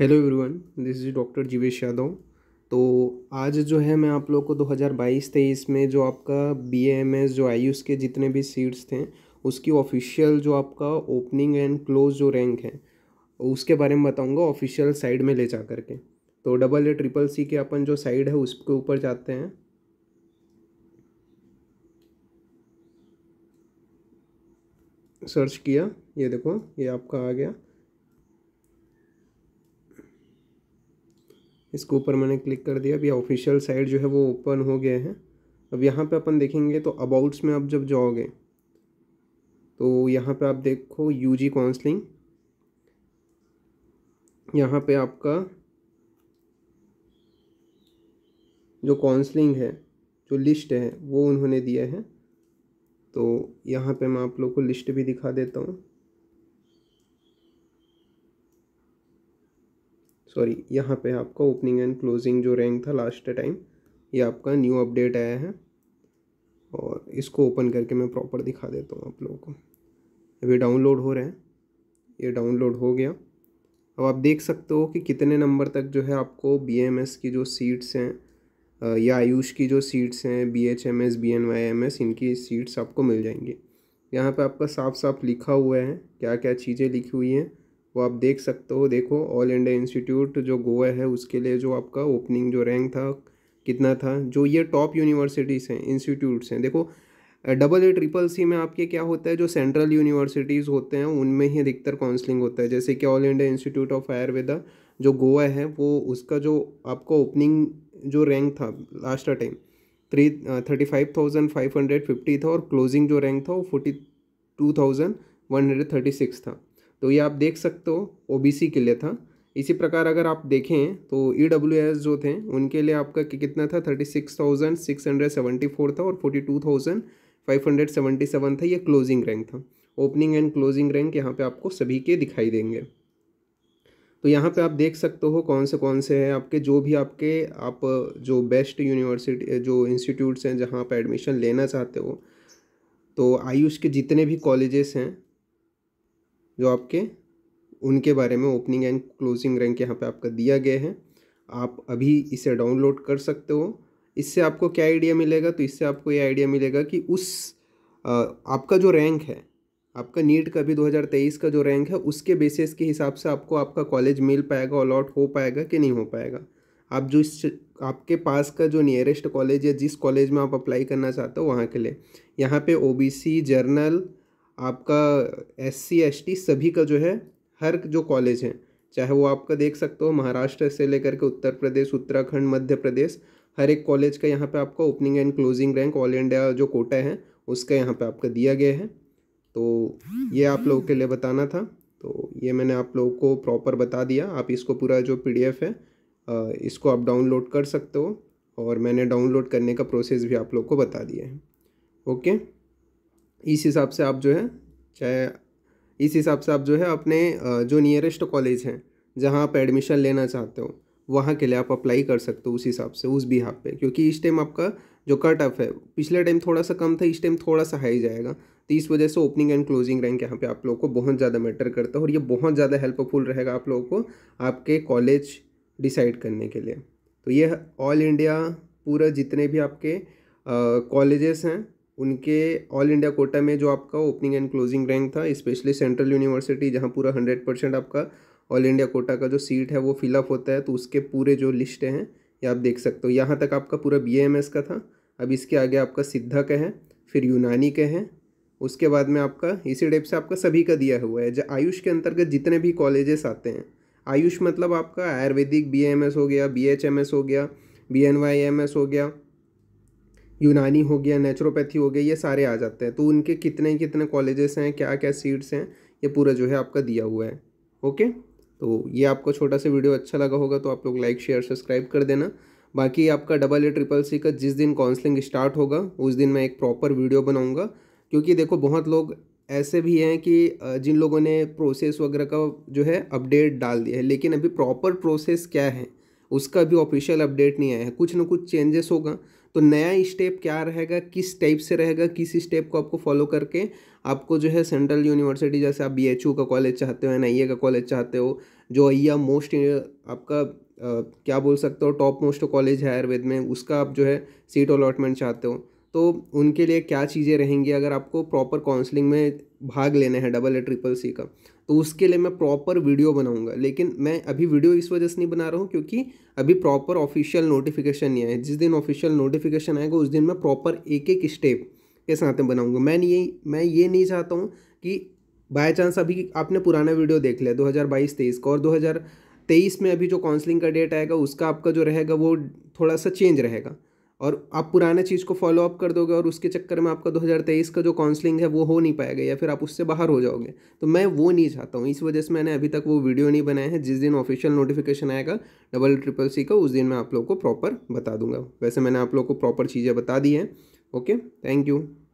hello everyone this is doctor Jeevesh Yadav तो आज जो है मैं आप लोग को 2022 हज़ार में जो आपका बी एम एस जो आई के जितने भी सीट्स थे उसकी ऑफिशियल जो आपका ओपनिंग एंड क्लोज जो रैंक है उसके बारे में बताऊंगा ऑफिशियल साइड में ले जा कर के तो डबल ए ट्रिपल सी के अपन जो साइड है उसके ऊपर जाते हैं सर्च किया ये देखो ये आपका आ गया इसके ऊपर मैंने क्लिक कर दिया अभी ऑफिशियल साइट जो है वो ओपन हो गए हैं अब यहाँ पे अपन देखेंगे तो अबाउट्स में आप जब जाओगे तो यहाँ पे आप देखो यू जी काउंसलिंग यहाँ पे आपका जो काउंसलिंग है जो लिस्ट है वो उन्होंने दिया है तो यहाँ पे मैं आप लोग को लिस्ट भी दिखा देता हूँ सॉरी यहाँ पे आपका ओपनिंग एंड क्लोजिंग जो रैंक था लास्ट टाइम ये आपका न्यू अपडेट आया है और इसको ओपन करके मैं प्रॉपर दिखा देता हूँ आप लोगों को अभी डाउनलोड हो रहे हैं ये डाउनलोड हो गया अब आप देख सकते हो कि कितने नंबर तक जो है आपको बी की जो सीट्स हैं या आयुष की जो सीट्स हैं B H M S B N Y M S इनकी सीट्स आपको मिल जाएंगी यहाँ पे आपका साफ साफ लिखा हुआ है क्या क्या चीज़ें लिखी हुई हैं वो आप देख सकते हो देखो ऑल इंडिया इंस्टीट्यूट जो गोवा है उसके लिए जो आपका ओपनिंग जो रैंक था कितना था जो ये टॉप यूनिवर्सिटीज़ हैं इंस्टीट्यूट्स हैं देखो डबल ए ट्रिपल सी में आपके क्या होता है जो सेंट्रल यूनिवर्सिटीज़ होते हैं उनमें ही अधिकतर काउंसलिंग होता है जैसे कि All India Institute of Ayurveda जो गोवा है वो उसका जो आपका ओपनिंग जो रैंक था last time three thirty five thousand five hundred fifty था और क्लोजिंग जो रैंक था वो forty two thousand one hundred thirty six था तो ये आप देख सकते हो ओबीसी के लिए था इसी प्रकार अगर आप देखें तो ई डब्ल्यू एस जो थे उनके लिए आपका कितना था thirty six thousand six hundred seventy four था और forty two thousand five hundred seventy seven था ये क्लोजिंग रैंक था ओपनिंग एंड क्लोजिंग रैंक यहाँ पे आपको सभी के दिखाई देंगे तो यहाँ पे आप देख सकते हो कौन से कौन से हैं आपके जो भी आपके आप जो बेस्ट यूनिवर्सिटी जो इंस्टीट्यूट्स हैं जहाँ आप एडमिशन लेना चाहते हो तो आयुष के जितने भी कॉलेजेस हैं जो आपके उनके बारे में ओपनिंग एंड क्लोजिंग रैंक यहाँ पे आपका दिया गया है आप अभी इसे डाउनलोड कर सकते हो इससे आपको क्या आइडिया मिलेगा तो इससे आपको ये आइडिया मिलेगा कि उस आपका जो रैंक है आपका नीट का भी 2023 का जो रैंक है उसके बेसिस के हिसाब से आपको आपका कॉलेज मिल पाएगा अलॉट हो पाएगा कि नहीं हो पाएगा आप जो इस आपके पास का जो नियरेस्ट कॉलेज है जिस कॉलेज में आप अप्लाई करना चाहते हो वहाँ के लिए यहाँ पे ओबीसी जर्नल आपका एस सी एस टी सभी का जो है हर जो कॉलेज है चाहे वो आपका देख सकते हो महाराष्ट्र से लेकर के उत्तर प्रदेश उत्तराखंड मध्य प्रदेश हर एक कॉलेज का यहाँ पे आपका opening and closing rank all India जो कोटा है उसका यहाँ पे आपका दिया गया है तो ये आप लोगों के लिए बताना था तो ये मैंने आप लोगों को प्रॉपर बता दिया आप इसको पूरा जो पी है इसको आप डाउनलोड कर सकते हो और मैंने डाउनलोड करने का प्रोसेस भी आप लोग को बता दिया है ओके इस हिसाब से आप जो है चाहे इस हिसाब से आप जो है अपने जो नियरेस्ट कॉलेज हैं जहाँ आप एडमिशन लेना चाहते हो वहाँ के लिए आप अप्लाई कर सकते हो उस हिसाब से उस भी हाँ पे क्योंकि इस टाइम आपका जो कट ऑफ है पिछले टाइम थोड़ा सा कम था इस टाइम थोड़ा सा हाई जाएगा तो इस वजह से ओपनिंग एंड क्लोजिंग रैंक यहाँ पे आप लोगों को बहुत ज़्यादा मैटर करता है और ये बहुत ज़्यादा हेल्पफुल रहेगा आप लोगों को आपके कॉलेज डिसाइड करने के लिए तो ये ऑल इंडिया पूरा जितने भी आपके कॉलेजेस हैं उनके ऑल इंडिया कोटा में जो आपका ओपनिंग एंड क्लोजिंग रैंक था स्पेशली सेंट्रल यूनिवर्सिटी जहाँ पूरा हंड्रेड परसेंट आपका ऑल इंडिया कोटा का जो सीट है वो फिलअप होता है तो उसके पूरे जो लिस्ट हैं ये आप देख सकते हो यहाँ तक आपका पूरा बी का था अब इसके आगे आपका सिद्धा का है फिर यूनानी के हैं उसके बाद में आपका इसी टाइप से आपका सभी का दिया हुआ है जो आयुष के अंतर्गत जितने भी कॉलेजेस आते हैं आयुष मतलब आपका आयुर्वेदिक बी हो गया बी हो गया बी हो गया यूनानी हो गया नेचुरोपैथी हो गया ये सारे आ जाते हैं तो उनके कितने कितने कॉलेजेस हैं क्या क्या सीट्स हैं ये पूरा जो है आपका दिया हुआ है ओके तो ये आपको छोटा सा वीडियो अच्छा लगा होगा तो आप लोग लाइक शेयर सब्सक्राइब कर देना बाकी आपका डबल ए ट्रिपल सी का जिस दिन काउंसलिंग स्टार्ट होगा उस दिन मैं एक प्रॉपर वीडियो बनाऊंगा क्योंकि देखो बहुत लोग ऐसे भी हैं कि जिन लोगों ने प्रोसेस वगैरह का जो है अपडेट डाल दिया है लेकिन अभी प्रॉपर प्रोसेस क्या है उसका भी ऑफिशियल अपडेट नहीं आया है कुछ ना कुछ चेंजेस होगा तो नया स्टेप क्या रहेगा किस टाइप से रहेगा किस स्टेप को आपको फॉलो करके आपको जो है सेंट्रल यूनिवर्सिटी जैसे आप बी का कॉलेज चाहते हो एन का कॉलेज चाहते हो जो अया मोस्ट आपका आ, क्या बोल सकते हो टॉप मोस्ट कॉलेज है आयुर्वेद में उसका आप जो है सीट अलॉटमेंट चाहते हो तो उनके लिए क्या चीज़ें रहेंगी अगर आपको प्रॉपर काउंसलिंग में भाग लेना है डबल ए ट्रिपल सी का तो उसके लिए मैं प्रॉपर वीडियो बनाऊंगा लेकिन मैं अभी वीडियो इस वजह से नहीं बना रहा हूँ क्योंकि अभी प्रॉपर ऑफिशियल नोटिफिकेशन नहीं आया जिस दिन ऑफिशियल नोटिफिकेशन आएगा उस दिन मैं प्रॉपर एक एक स्टेप के साथ में बनाऊँगा मैं ये मैं ये नहीं चाहता हूँ कि बाय चांस अभी आपने पुराना वीडियो देख लिया दो हज़ार का और दो तेईस में अभी जो काउंसलिंग का डेट आएगा उसका आपका जो रहेगा वो थोड़ा सा चेंज रहेगा और आप पुराने चीज़ को फॉलो अप कर दोगे और उसके चक्कर में आपका 2023 का जो काउंसलिंग है वो हो नहीं पाएगा या फिर आप उससे बाहर हो जाओगे तो मैं वो नहीं चाहता हूँ इस वजह से मैंने अभी तक वो वीडियो नहीं बनाया है जिस दिन ऑफिशियल नोटिफिकेशन आएगा डबल ट्रिपल सी का उस दिन मैं आप लोग को प्रॉपर बता दूंगा वैसे मैंने आप लोग को प्रॉपर चीज़ें बता दी हैं ओके थैंक यू